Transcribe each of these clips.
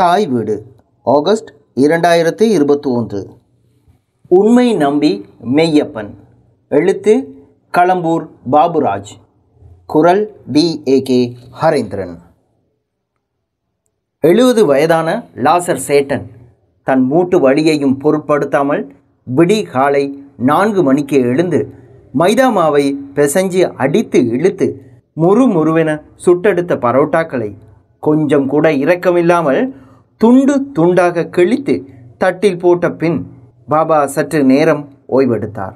தாய் வீடு ஆகஸ்ட் இரண்டாயிரத்தி இருபத்தி ஒன்று உண்மை நம்பி மெய்யப்பன் எழுத்து களம்பூர் பாபுராஜ் குரல் டி ஏ கே ஹரேந்திரன் எழுபது வயதான லாசர் சேட்டன் தன் மூட்டு வழியையும் பொருட்படுத்தாமல் விடி காலை நான்கு மணிக்கு எழுந்து மைதாமாவை பிசைஞ்சு அடித்து இழுத்து முறு முறுமுறுவென சுட்டெடுத்த பரோட்டாக்களை கொஞ்சம் கூட இரக்கமில்லாமல் துண்டு துண்டாக கிழித்து தட்டில் போட்ட பின் பாபா சற்று நேரம் ஓய்வெடுத்தார்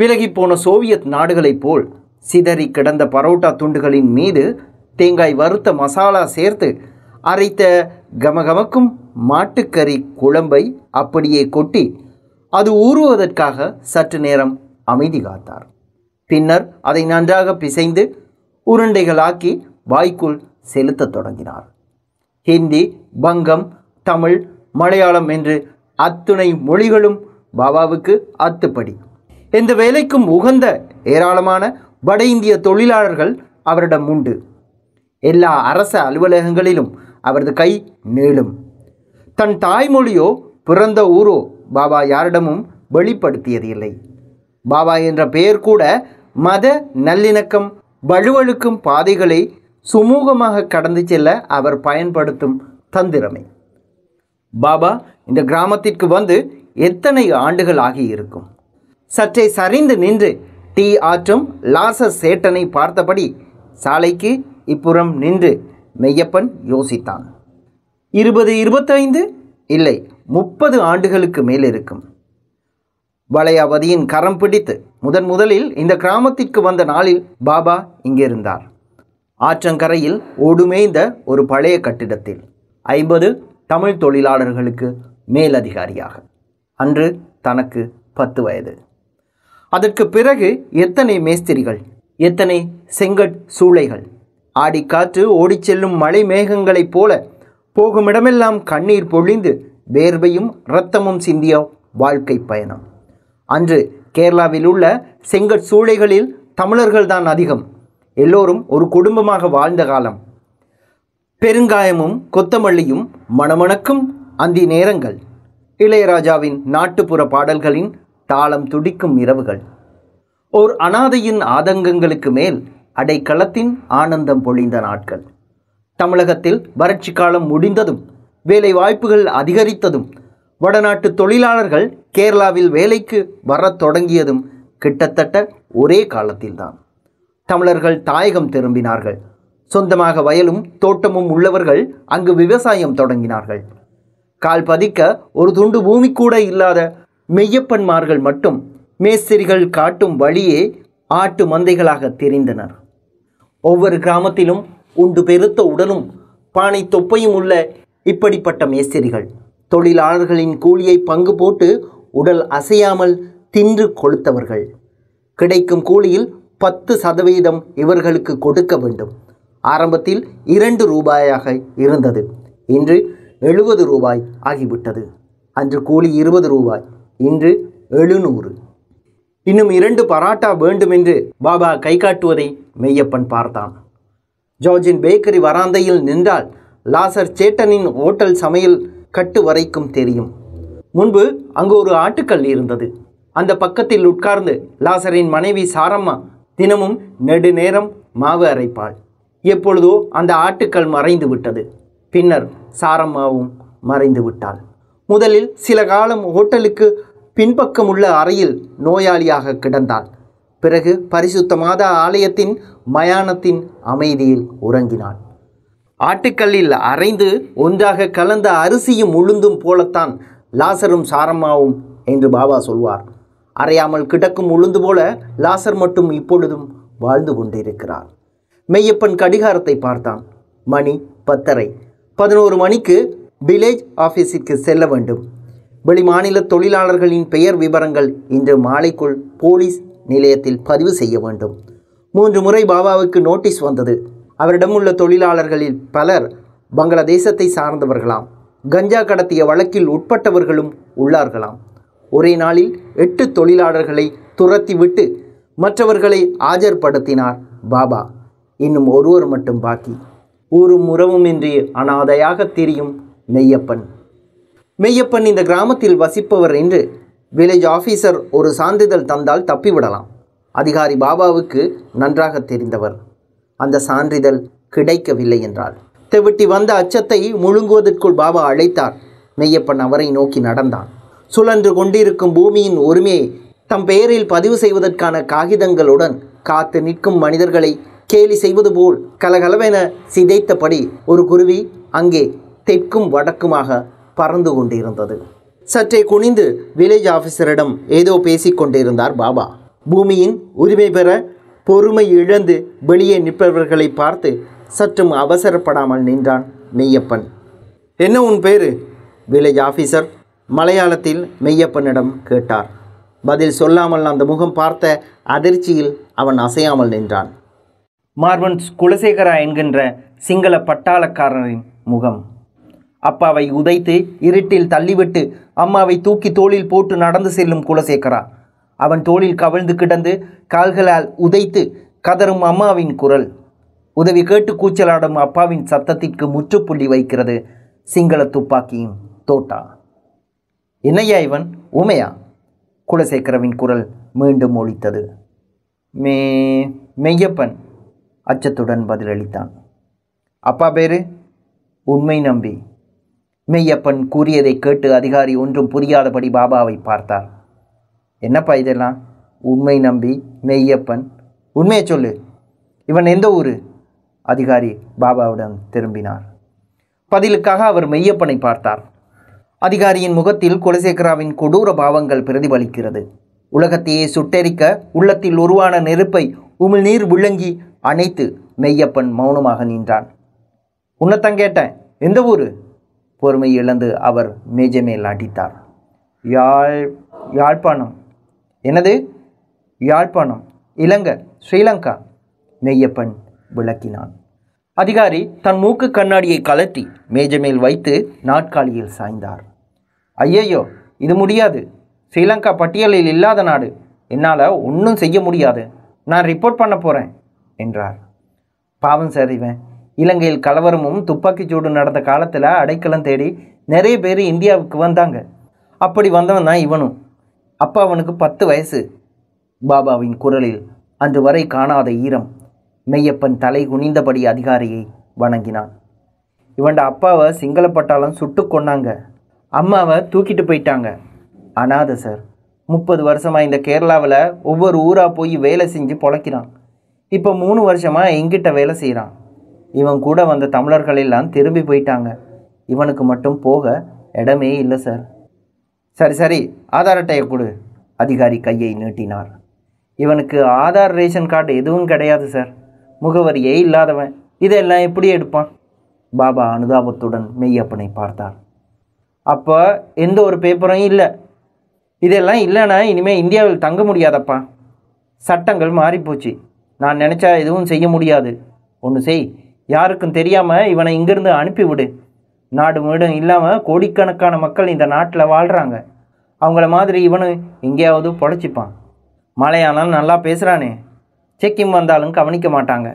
விலகிப்போன சோவியத் நாடுகளைப் போல் சிதறி கிடந்த பரோட்டா துண்டுகளின் மீது தேங்காய் வறுத்த மசாலா சேர்த்து அரைத்த கமகமக்கும் மாட்டுக்கறி குழம்பை அப்படியே கொட்டி அது ஊறுவதற்காக சற்று நேரம் அமைதி காத்தார் பின்னர் அதை நன்றாக பிசைந்து உருண்டைகளாக்கி வாய்க்குள் செலுத்தத் தொடங்கினார் ஹிந்தி வங்கம் தமிழ் மலையாளம் என்று அத்துணை மொழிகளும் பாபாவுக்கு அத்துப்படி இந்த வேலைக்கும் உகந்த ஏராளமான வட இந்திய தொழிலாளர்கள் அவரிடம் உண்டு எல்லா அரச அலுவலகங்களிலும் அவரது கை நீளும் தன் தாய்மொழியோ பிறந்த ஊரோ பாபா யாரிடமும் வெளிப்படுத்தியது இல்லை பாபா என்ற பெயர் கூட மத நல்லிணக்கம் வலுவழுக்கும் பாதைகளை சுமூகமாக கடந்து செல்ல அவர் பயன்படுத்தும் தந்திரமே பாபா இந்த கிராமத்திற்கு வந்து எத்தனை ஆண்டுகள் ஆகியிருக்கும் சற்றே சரிந்து நின்று டீ ஆற்றும் லாச சேட்டனை பார்த்தபடி சாலைக்கு இப்புறம் நின்று மெய்யப்பன் யோசித்தான் இருபது இருபத்தைந்து இல்லை முப்பது ஆண்டுகளுக்கு மேல் இருக்கும் வளையாவதியின் கரம் பிடித்து முதன் முதலில் இந்த கிராமத்திற்கு வந்த நாளில் பாபா இங்கிருந்தார் ஆற்றங்கரையில் ஒடுமேய்ந்த ஒரு பழைய கட்டிடத்தில் ஐம்பது தமிழ் தொழிலாளர்களுக்கு மேலதிகாரியாக அன்று தனக்கு பத்து வயது அதற்கு பிறகு எத்தனை மேஸ்திரிகள் எத்தனை செங்கட் சூளைகள் ஆடிக்காற்று ஓடிச் செல்லும் மலை மேகங்களைப் போல போகுமிடமெல்லாம் கண்ணீர் பொழிந்து வேர்வையும் இரத்தமும் சிந்திய வாழ்க்கை பயணம் அன்று கேரளாவில் உள்ள செங்கட் சூளைகளில் தமிழர்கள்தான் அதிகம் எல்லோரும் ஒரு குடும்பமாக வாழ்ந்த காலம் பெருங்காயமும் கொத்தமல்லியும் மணமணக்கும் அந்தி நேரங்கள் இளையராஜாவின் நாட்டுப்புற பாடல்களின் தாளம் துடிக்கும் இரவுகள் ஓர் அனாதையின் ஆதங்கங்களுக்கு மேல் அடைக்கலத்தின் ஆனந்தம் பொழிந்த நாட்கள் தமிழகத்தில் வறட்சி காலம் முடிந்ததும் வேலை வாய்ப்புகள் அதிகரித்ததும் வடநாட்டு தொழிலாளர்கள் கேரளாவில் வேலைக்கு வரத் தொடங்கியதும் கிட்டத்தட்ட ஒரே காலத்தில்தான் தமிழர்கள் தாயகம் திரும்பினார்கள் சொந்தமாக வயலும் தோட்டமும் உள்ளவர்கள் அங்கு விவசாயம் தொடங்கினார்கள் கால் பதிக்க ஒரு துண்டு பூமி கூட இல்லாத மெய்யப்பன்மார்கள் மட்டும் மேஸ்திரிகள் காட்டும் வழியே ஆட்டு மந்தைகளாக தெரிந்தனர் ஒவ்வொரு கிராமத்திலும் உண்டு பெருத்த உடலும் பானை தொப்பையும் உள்ள இப்படிப்பட்ட மேஸ்திரிகள் தொழிலாளர்களின் கூலியை பங்கு போட்டு உடல் அசையாமல் தின்று கொளுத்தவர்கள் கிடைக்கும் கூலியில் பத்து சதவீதம் இவர்களுக்கு கொடுக்க வேண்டும் ஆரம்பத்தில் இரண்டு ரூபாயாக இருந்தது இன்று எழுபது ரூபாய் ஆகிவிட்டது அன்று கூலி இருபது ரூபாய் இன்று எழுநூறு இன்னும் இரண்டு பராட்டா வேண்டுமென்று பாபா கை காட்டுவதை மெய்யப்பன் பார்த்தான் ஜார்ஜின் பேக்கரி வராந்தையில் நின்றால் லாசர் சேட்டனின் ஓட்டல் சமையல் கட்டு வரைக்கும் தெரியும் முன்பு அங்கு ஒரு ஆட்டுக்கல் இருந்தது அந்த பக்கத்தில் உட்கார்ந்து லாசரின் மனைவி சாரம்மா தினமும் நெடுநேரம் மாவு அரைப்பாள் எப்பொழுதோ அந்த ஆட்டுக்கள் மறைந்து விட்டது பின்னர் சாரம்மாவும் மறைந்து விட்டாள் முதலில் சில காலம் ஹோட்டலுக்கு பின்பக்கம் உள்ள அறையில் நோயாளியாக கிடந்தாள் பிறகு பரிசுத்தமாத ஆலயத்தின் மயானத்தின் அமைதியில் உறங்கினாள் ஆட்டுக்கல்லில் அரைந்து ஒன்றாக கலந்த அரிசியும் உளுந்தும் போலத்தான் லாசரும் சாரம்மாவும் என்று பாபா சொல்வார் அறையாமல் கிடக்கும் உளுந்து போல லாசர் மட்டும் இப்பொழுதும் வாழ்ந்து கொண்டிருக்கிறார் மெய்யப்பன் கடிகாரத்தை பார்த்தான் மணி பத்தரை பதினோரு மணிக்கு வில்லேஜ் ஆஃபீஸிற்கு செல்ல வேண்டும் வெளிமாநில தொழிலாளர்களின் பெயர் விவரங்கள் இன்று மாலைக்குள் போலீஸ் நிலையத்தில் பதிவு செய்ய வேண்டும் மூன்று முறை பாபாவுக்கு நோட்டீஸ் வந்தது அவரிடம் உள்ள தொழிலாளர்களில் பலர் பங்களாதேசத்தை சார்ந்தவர்களாம் கஞ்சா கடத்திய வழக்கில் உட்பட்டவர்களும் உள்ளார்களாம் ஒரே நாளில் எட்டு தொழிலாளர்களை துரத்திவிட்டு மற்றவர்களை ஆஜர்படுத்தினார் பாபா இன்னும் ஒருவர் மட்டும் பாக்கி ஊரும் இன்றி அனாதையாக தெரியும் மெய்யப்பன் மெய்யப்பன் இந்த கிராமத்தில் வசிப்பவர் என்று வில்லேஜ் ஆஃபீஸர் ஒரு சான்றிதழ் தந்தால் தப்பிவிடலாம் அதிகாரி பாபாவுக்கு நன்றாக தெரிந்தவர் அந்த சான்றிதழ் கிடைக்கவில்லை என்றால் தெவிட்டி வந்த அச்சத்தை முழுங்குவதற்குள் பாபா அழைத்தார் மெய்யப்பன் அவரை நோக்கி நடந்தான் சுழன்று கொண்டிருக்கும் பூமியின் உரிமையை தம் பெயரில் பதிவு செய்வதற்கான காகிதங்களுடன் காத்து நிற்கும் மனிதர்களை கேலி செய்வது போல் கலகலவென சிதைத்தபடி ஒரு குருவி அங்கே தெற்கும் வடக்குமாக பறந்து கொண்டிருந்தது சற்றே குனிந்து வில்லேஜ் ஆஃபீஸரிடம் ஏதோ பேசிக்கொண்டிருந்தார் பாபா பூமியின் உரிமை பெற பொறுமை இழந்து வெளியே நிற்பவர்களை பார்த்து சற்றும் அவசரப்படாமல் நின்றான் மெய்யப்பன் என்ன உன் பேர் வில்லேஜ் ஆஃபீஸர் மலையாளத்தில் மெய்யப்பனிடம் கேட்டார் பதில் சொல்லாமல் அந்த முகம் பார்த்த அதிர்ச்சியில் அவன் அசையாமல் நின்றான் மார்வன் குலசேகரா என்கின்ற சிங்கள பட்டாளக்காரரின் முகம் அப்பாவை உதைத்து இருட்டில் தள்ளிவிட்டு அம்மாவை தூக்கி தோளில் போட்டு நடந்து செல்லும் குலசேகரா அவன் தோளில் கவிழ்ந்து கிடந்து கால்களால் உதைத்து கதறும் அம்மாவின் குரல் உதவி கேட்டு கூச்சலாடும் அப்பாவின் சத்தத்திற்கு முற்றுப்புள்ளி வைக்கிறது சிங்கள துப்பாக்கியும் தோட்டா என்னையா இவன் உமையா குலசேகரவின் குரல் மீண்டும் ஒழித்தது மே மெய்யப்பன் அச்சத்துடன் பதிலளித்தான் அப்பா பேரு உண்மை நம்பி மெய்யப்பன் கூறியதை கேட்டு அதிகாரி ஒன்றும் புரியாதபடி பாபாவை பார்த்தார் என்னப்பா இதெல்லாம் உண்மை நம்பி மெய்யப்பன் உண்மையை சொல்லு இவன் எந்த ஊர் அதிகாரி பாபாவுடன் திரும்பினார் பதிலுக்காக அவர் மெய்யப்பனை பார்த்தார் அதிகாரியின் முகத்தில் குலசேகராவின் கொடூர பாவங்கள் பிரதிபலிக்கிறது உலகத்தையே சுட்டெரிக்க உள்ளத்தில் உருவான நெருப்பை உமிழ்நீர் விழுங்கி அணைத்து மெய்யப்பன் மௌனமாக நின்றான் உன்னத்தம் கேட்டேன் எந்த ஊரு பொறுமை இழந்து அவர் மேஜமேல் அடித்தார் யாழ் யாழ்ப்பாணம் எனது யாழ்ப்பாணம் இலங்கை ஸ்ரீலங்கா மெய்யப்பன் விளக்கினான் அதிகாரி தன் மூக்கு கண்ணாடியை கலற்றி மேஜமேல் வைத்து நாட்காலியில் சாய்ந்தார் ஐயையோ இது முடியாது ஸ்ரீலங்கா பட்டியலில் இல்லாத நாடு என்னால் ஒன்றும் செய்ய முடியாது நான் ரிப்போர்ட் பண்ண போகிறேன் என்றார் பாவம் சார் இவன் இலங்கையில் கலவரமும் துப்பாக்கிச்சூடு நடந்த காலத்தில் அடைக்கலம் தேடி நிறைய பேர் இந்தியாவுக்கு வந்தாங்க அப்படி வந்தவன் தான் இவனும் அப்பா அவனுக்கு பத்து வயசு பாபாவின் குரலில் அன்று வரை காணாத ஈரம் மெய்யப்பன் தலை குனிந்தபடி அதிகாரியை வணங்கினான் இவன்ட அப்பாவை பட்டாளம் சுட்டு கொண்டாங்க அம்மாவை தூக்கிட்டு போயிட்டாங்க அனாத சார் முப்பது வருஷமாக இந்த கேரளாவில் ஒவ்வொரு ஊராக போய் வேலை செஞ்சு பொழைக்கிறான் இப்போ மூணு வருஷமாக எங்கிட்ட வேலை செய்கிறான் இவன் கூட வந்த தமிழர்கள் எல்லாம் திரும்பி போயிட்டாங்க இவனுக்கு மட்டும் போக இடமே இல்லை சார் சரி சரி ஆதார் அட்டையை கொடு அதிகாரி கையை நீட்டினார் இவனுக்கு ஆதார் ரேஷன் கார்டு எதுவும் கிடையாது சார் முகவரியே இல்லாதவன் இதெல்லாம் எப்படி எடுப்பான் பாபா அனுதாபத்துடன் மெய்யப்பனை பார்த்தார் அப்போ எந்த ஒரு பேப்பரும் இல்லை இதெல்லாம் இல்லைன்னா இனிமேல் இந்தியாவில் தங்க முடியாதப்பா சட்டங்கள் மாறிப்போச்சு நான் நினச்சா எதுவும் செய்ய முடியாது ஒன்று செய் யாருக்கும் தெரியாமல் இவனை இங்கேருந்து அனுப்பிவிடு நாடு முழுடும் இல்லாமல் கோடிக்கணக்கான மக்கள் இந்த நாட்டில் வாழ்கிறாங்க அவங்கள மாதிரி இவனு எங்கேயாவது பொழைச்சிப்பான் மலையானாலும் நல்லா பேசுகிறானே செக்கிங் வந்தாலும் கவனிக்க மாட்டாங்க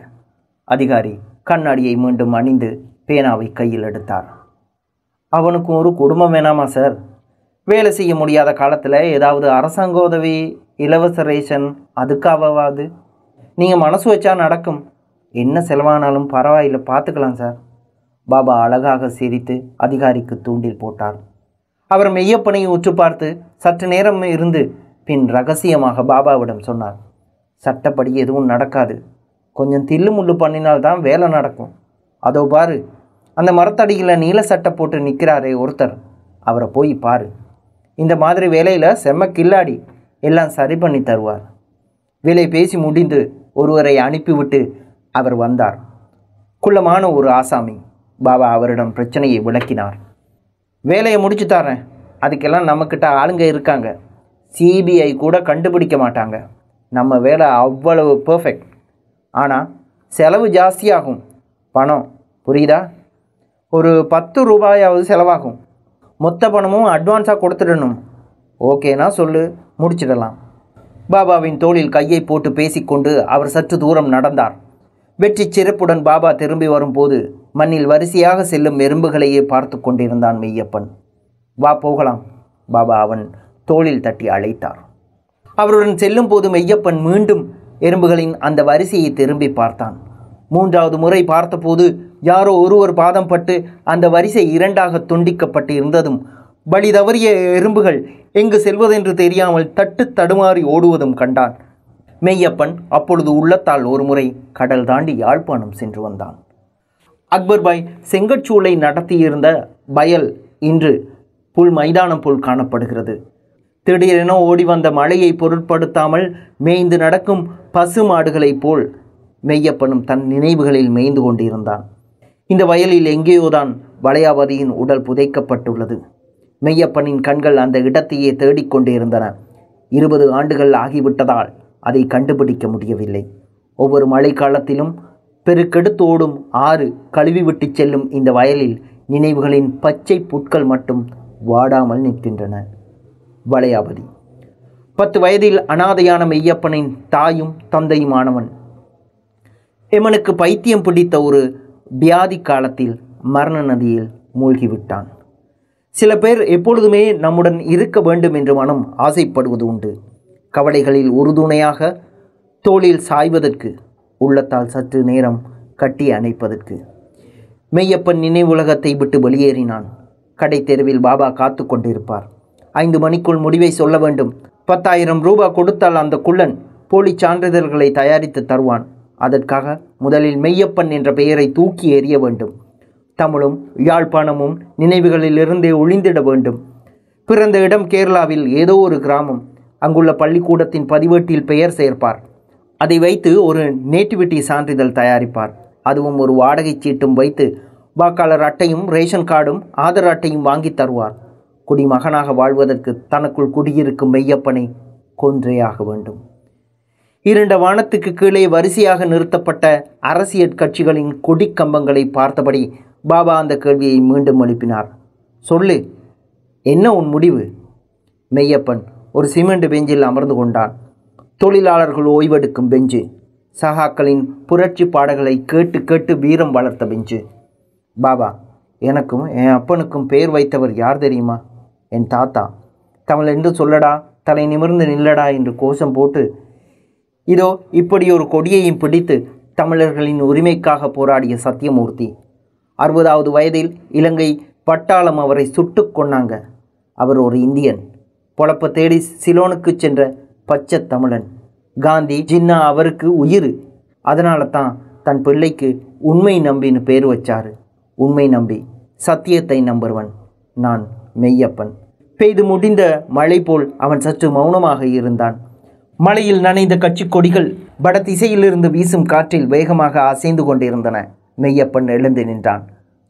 அதிகாரி கண்ணாடியை மீண்டும் அணிந்து பேனாவை கையில் எடுத்தார் அவனுக்கும் ஒரு குடும்பம் வேணாமா சார் வேலை செய்ய முடியாத காலத்தில் ஏதாவது அரசாங்க உதவி இலவச ரேஷன் அதுக்காகவாது நீங்கள் மனசு வச்சா நடக்கும் என்ன செலவானாலும் பரவாயில்லை பார்த்துக்கலாம் சார் பாபா அழகாக சிரித்து அதிகாரிக்கு தூண்டில் போட்டார் அவர் மெய்யப்பனையை உற்று பார்த்து சற்று நேரம் இருந்து பின் ரகசியமாக பாபாவிடம் சொன்னார் சட்டப்படி எதுவும் நடக்காது கொஞ்சம் தில்லு முள்ளு பண்ணினால்தான் வேலை நடக்கும் அதோ பாரு அந்த மரத்தடியில் நீல சட்டை போட்டு நிற்கிறாரே ஒருத்தர் அவரை போய் பாரு இந்த மாதிரி வேலையில் செம்ம கில்லாடி எல்லாம் சரி பண்ணி தருவார் வேலை பேசி முடிந்து ஒருவரை அனுப்பிவிட்டு அவர் வந்தார் குள்ளமான ஒரு ஆசாமி பாபா அவரிடம் பிரச்சனையை விளக்கினார் வேலையை முடிச்சு தரேன் அதுக்கெல்லாம் நம்மக்கிட்ட ஆளுங்க இருக்காங்க சிபிஐ கூட கண்டுபிடிக்க மாட்டாங்க நம்ம வேலை அவ்வளவு பர்ஃபெக்ட் ஆனால் செலவு ஜாஸ்தியாகும் பணம் புரியுதா ஒரு பத்து ரூபாயாவது செலவாகும் மொத்த பணமும் அட்வான்ஸாக கொடுத்துடணும் ஓகேனா சொல்லு முடிச்சிடலாம் பாபாவின் தோளில் கையை போட்டு பேசிக்கொண்டு அவர் சற்று தூரம் நடந்தார் வெற்றி சிறப்புடன் பாபா திரும்பி வரும்போது மண்ணில் வரிசையாக செல்லும் எறும்புகளையே பார்த்து கொண்டிருந்தான் மெய்யப்பன் வா போகலாம் பாபா அவன் தோளில் தட்டி அழைத்தார் அவருடன் செல்லும் போது மெய்யப்பன் மீண்டும் எறும்புகளின் அந்த வரிசையை திரும்பி பார்த்தான் மூன்றாவது முறை பார்த்தபோது யாரோ ஒருவர் பாதம் பட்டு அந்த வரிசை இரண்டாக துண்டிக்கப்பட்டு இருந்ததும் பலி தவறிய எறும்புகள் எங்கு செல்வதென்று தெரியாமல் தட்டு தடுமாறி ஓடுவதும் கண்டான் மெய்யப்பன் அப்பொழுது உள்ளத்தால் ஒருமுறை கடல் தாண்டி யாழ்ப்பாணம் சென்று வந்தான் அக்பர் பாய் செங்கச்சூளை நடத்தியிருந்த பயல் இன்று புல் மைதானம் போல் காணப்படுகிறது திடீரென ஓடி வந்த மழையை பொருட்படுத்தாமல் மேய்ந்து நடக்கும் பசு மாடுகளைப் போல் மெய்யப்பனும் தன் நினைவுகளில் மேய்ந்து கொண்டிருந்தான் இந்த வயலில் எங்கேயோதான் வளையாவதியின் உடல் புதைக்கப்பட்டுள்ளது மெய்யப்பனின் கண்கள் அந்த இடத்தையே தேடிக்கொண்டிருந்தன இருபது ஆண்டுகள் ஆகிவிட்டதால் அதை கண்டுபிடிக்க முடியவில்லை ஒவ்வொரு மழைக்காலத்திலும் பெருக்கெடுத்தோடும் ஆறு கழுவி விட்டு செல்லும் இந்த வயலில் நினைவுகளின் பச்சை புட்கள் மட்டும் வாடாமல் நிற்கின்றன வளையாபதி பத்து வயதில் அனாதையான மெய்யப்பனின் தாயும் தந்தையுமானவன் எமனுக்கு பைத்தியம் பிடித்த ஒரு வியாதி காலத்தில் மரண நதியில் மூழ்கிவிட்டான் சில பேர் எப்பொழுதுமே நம்முடன் இருக்க வேண்டும் என்று மனம் ஆசைப்படுவது உண்டு கவலைகளில் உறுதுணையாக தோளில் சாய்வதற்கு உள்ளத்தால் சற்று நேரம் கட்டி அணைப்பதற்கு மெய்யப்பன் நினைவுலகத்தை விட்டு வெளியேறினான் கடை தெருவில் பாபா காத்து கொண்டிருப்பார் ஐந்து மணிக்குள் முடிவை சொல்ல வேண்டும் பத்தாயிரம் ரூபா கொடுத்தால் அந்த குள்ளன் போலி சான்றிதழ்களை தயாரித்து தருவான் அதற்காக முதலில் மெய்யப்பன் என்ற பெயரை தூக்கி எறிய வேண்டும் தமிழும் யாழ்ப்பாணமும் நினைவுகளிலிருந்தே ஒளிந்திட வேண்டும் பிறந்த இடம் கேரளாவில் ஏதோ ஒரு கிராமம் அங்குள்ள பள்ளிக்கூடத்தின் பதிவேட்டில் பெயர் சேர்ப்பார் அதை வைத்து ஒரு நேட்டிவிட்டி சான்றிதழ் தயாரிப்பார் அதுவும் ஒரு வாடகை சீட்டும் வைத்து வாக்காளர் அட்டையும் ரேஷன் கார்டும் ஆதார் அட்டையும் வாங்கி தருவார் குடிமகனாக வாழ்வதற்கு தனக்குள் குடியிருக்கும் மெய்யப்பனை கொன்றே ஆக வேண்டும் இருண்ட வானத்துக்கு கீழே வரிசையாக நிறுத்தப்பட்ட அரசியல் கட்சிகளின் கொடிக்கம்பங்களை பார்த்தபடி பாபா அந்த கேள்வியை மீண்டும் எழுப்பினார் சொல்லு என்ன உன் முடிவு மெய்யப்பன் ஒரு சிமெண்ட் பெஞ்சில் அமர்ந்து கொண்டான் தொழிலாளர்கள் ஓய்வெடுக்கும் பெஞ்சு சகாக்களின் புரட்சி பாடல்களை கேட்டு கேட்டு வீரம் வளர்த்த பெஞ்சு பாபா எனக்கும் என் அப்பனுக்கும் பெயர் வைத்தவர் யார் தெரியுமா என் தாத்தா தமிழ் என்று சொல்லடா தலை நிமிர்ந்து நில்லடா என்று கோஷம் போட்டு இதோ இப்படி ஒரு கொடியையும் பிடித்து தமிழர்களின் உரிமைக்காக போராடிய சத்தியமூர்த்தி அறுபதாவது வயதில் இலங்கை பட்டாளம் அவரை சுட்டு கொண்டாங்க அவர் ஒரு இந்தியன் பொழப்ப தேடி சிலோனுக்கு சென்ற பச்சை தமிழன் காந்தி ஜின்னா அவருக்கு உயிர் அதனால தான் தன் பிள்ளைக்கு உண்மை நம்பின்னு பேர் வச்சார் உண்மை நம்பி சத்தியத்தை நம்பர்வன் நான் மெய்யப்பன் பெய்து முடிந்த மழை போல் அவன் சற்று மௌனமாக இருந்தான் மழையில் நனைந்த கட்சி கொடிகள் வட திசையிலிருந்து வீசும் காற்றில் வேகமாக அசைந்து கொண்டிருந்தன மெய்யப்பன் எழுந்து நின்றான்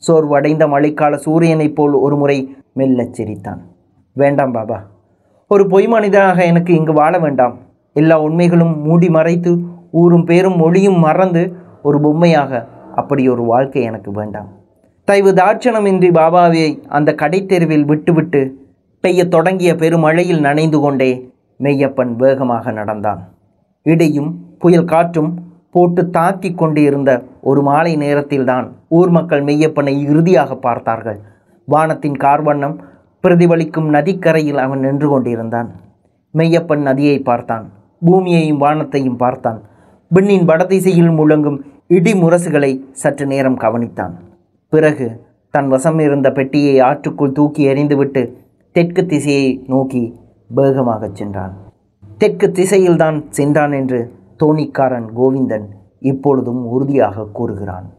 சோர்வடைந்த மழைக்கால சூரியனைப் போல் ஒரு முறை மெல்லச் சிரித்தான் வேண்டாம் பாபா ஒரு பொய் மனிதனாக எனக்கு இங்கு வாழ வேண்டாம் எல்லா உண்மைகளும் மூடி மறைத்து ஊரும் பேரும் மொழியும் மறந்து ஒரு பொம்மையாக அப்படி ஒரு வாழ்க்கை எனக்கு வேண்டாம் தயவு தாட்சணமின்றி பாபாவை அந்த கடைத்தெருவில் விட்டுவிட்டு பெய்ய தொடங்கிய பெருமழையில் நனைந்து கொண்டே மெய்யப்பன் வேகமாக நடந்தான் இடியும் புயல் காற்றும் போட்டு தாக்கி கொண்டு இருந்த ஒரு மாலை நேரத்தில்தான் ஊர் மக்கள் மெய்யப்பனை இறுதியாக பார்த்தார்கள் வானத்தின் கார்வண்ணம் பிரதிபலிக்கும் நதிக்கரையில் அவன் நின்று கொண்டிருந்தான் மெய்யப்பன் நதியை பார்த்தான் பூமியையும் வானத்தையும் பார்த்தான் பின்னின் வடதிசையில் முழங்கும் இடி முரசுகளை சற்று நேரம் கவனித்தான் பிறகு தன் வசம் இருந்த பெட்டியை ஆற்றுக்குள் தூக்கி எறிந்துவிட்டு தெற்கு திசையை நோக்கி வேகமாக சென்றான் தெற்கு திசையில்தான் சென்றான் என்று தோணிக்காரன் கோவிந்தன் இப்பொழுதும் உறுதியாக கூறுகிறான்